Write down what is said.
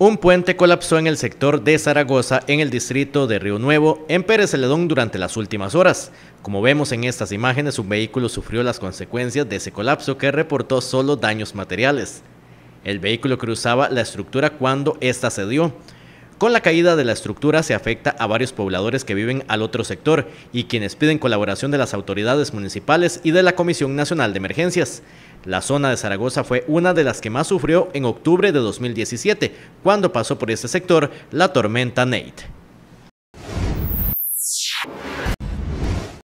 Un puente colapsó en el sector de Zaragoza, en el distrito de Río Nuevo, en Pérez Celedón durante las últimas horas. Como vemos en estas imágenes, un vehículo sufrió las consecuencias de ese colapso que reportó solo daños materiales. El vehículo cruzaba la estructura cuando ésta cedió. Con la caída de la estructura se afecta a varios pobladores que viven al otro sector y quienes piden colaboración de las autoridades municipales y de la Comisión Nacional de Emergencias. La zona de Zaragoza fue una de las que más sufrió en octubre de 2017, cuando pasó por este sector la tormenta Nate.